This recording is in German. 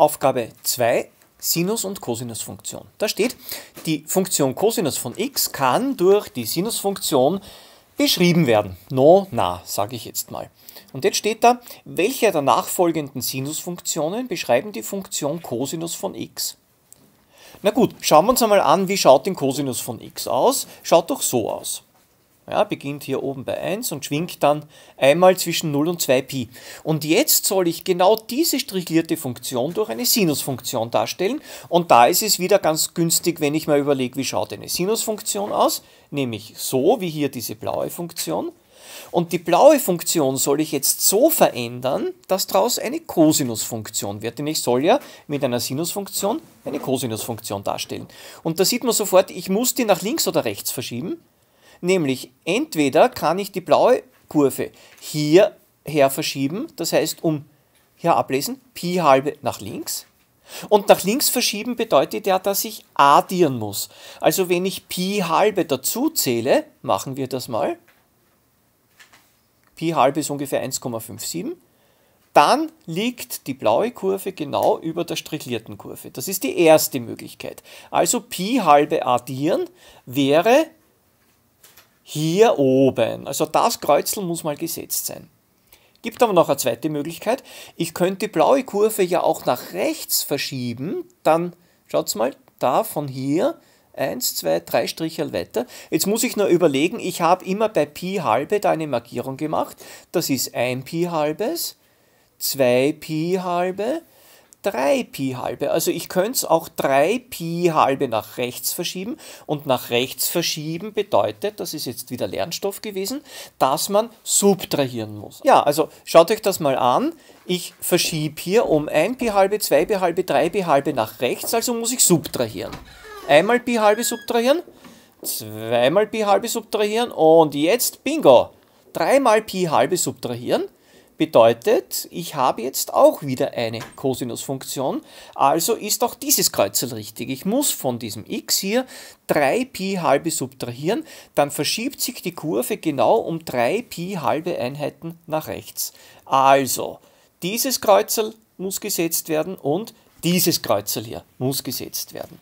Aufgabe 2, Sinus- und Cosinusfunktion. Da steht, die Funktion Cosinus von x kann durch die Sinusfunktion beschrieben werden. No, na, sage ich jetzt mal. Und jetzt steht da, welche der nachfolgenden Sinusfunktionen beschreiben die Funktion Cosinus von x? Na gut, schauen wir uns einmal an, wie schaut den Cosinus von x aus? Schaut doch so aus. Ja, beginnt hier oben bei 1 und schwingt dann einmal zwischen 0 und 2 Pi. Und jetzt soll ich genau diese strichlierte Funktion durch eine Sinusfunktion darstellen. Und da ist es wieder ganz günstig, wenn ich mal überlege, wie schaut eine Sinusfunktion aus. Nämlich so, wie hier diese blaue Funktion. Und die blaue Funktion soll ich jetzt so verändern, dass daraus eine Kosinusfunktion wird. Denn ich soll ja mit einer Sinusfunktion eine Kosinusfunktion darstellen. Und da sieht man sofort, ich muss die nach links oder rechts verschieben. Nämlich entweder kann ich die blaue Kurve hierher verschieben, das heißt um hier ablesen, Pi halbe nach links. Und nach links verschieben bedeutet ja, dass ich addieren muss. Also wenn ich Pi halbe dazu zähle, machen wir das mal. Pi halbe ist ungefähr 1,57. Dann liegt die blaue Kurve genau über der strichlierten Kurve. Das ist die erste Möglichkeit. Also Pi halbe addieren wäre hier oben. Also das Kreuzel muss mal gesetzt sein. Gibt aber noch eine zweite Möglichkeit. Ich könnte die blaue Kurve ja auch nach rechts verschieben. Dann, schaut's mal, da von hier, 1, 2, 3 Striche weiter. Jetzt muss ich nur überlegen, ich habe immer bei Pi halbe da eine Markierung gemacht. Das ist 1 Pi halbes, 2 Pi halbe, 3 Pi halbe. Also ich könnte es auch 3 Pi halbe nach rechts verschieben. Und nach rechts verschieben bedeutet, das ist jetzt wieder Lernstoff gewesen, dass man subtrahieren muss. Ja, also schaut euch das mal an. Ich verschiebe hier um 1 Pi halbe, 2 Pi halbe, 3 Pi halbe nach rechts, also muss ich subtrahieren. Einmal Pi halbe subtrahieren, zweimal Pi halbe subtrahieren und jetzt Bingo. Dreimal Pi halbe subtrahieren Bedeutet, ich habe jetzt auch wieder eine Kosinusfunktion, also ist auch dieses Kreuzel richtig. Ich muss von diesem x hier 3pi halbe subtrahieren, dann verschiebt sich die Kurve genau um 3pi halbe Einheiten nach rechts. Also, dieses Kreuzel muss gesetzt werden und dieses Kreuzel hier muss gesetzt werden.